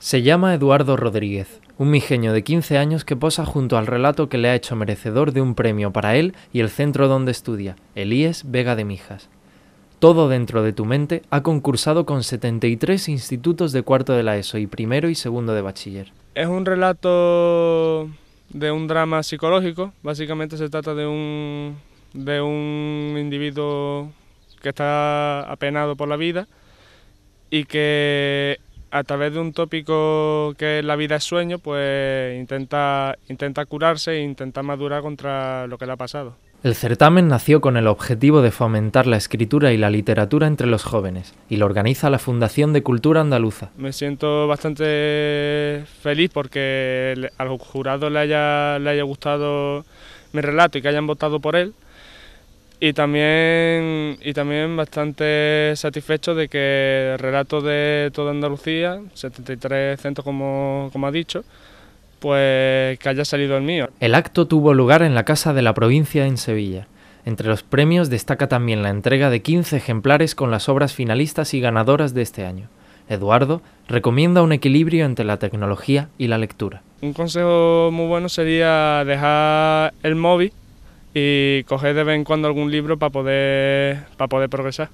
Se llama Eduardo Rodríguez, un mijeño de 15 años que posa junto al relato que le ha hecho merecedor de un premio para él y el centro donde estudia, Elías Vega de Mijas. Todo dentro de tu mente ha concursado con 73 institutos de cuarto de la ESO y primero y segundo de bachiller. Es un relato de un drama psicológico, básicamente se trata de un, de un individuo que está apenado por la vida y que a través de un tópico que es la vida es sueño, pues intenta, intenta curarse e intenta madurar contra lo que le ha pasado. El certamen nació con el objetivo de fomentar la escritura y la literatura entre los jóvenes y lo organiza la Fundación de Cultura Andaluza. Me siento bastante feliz porque al jurado le haya, le haya gustado mi relato y que hayan votado por él y también, y también bastante satisfecho de que el relato de toda Andalucía, 73 centros como, como ha dicho, pues que haya salido el mío. El acto tuvo lugar en la Casa de la Provincia en Sevilla. Entre los premios destaca también la entrega de 15 ejemplares con las obras finalistas y ganadoras de este año. Eduardo recomienda un equilibrio entre la tecnología y la lectura. Un consejo muy bueno sería dejar el móvil y coger de vez en cuando algún libro para poder, para poder progresar.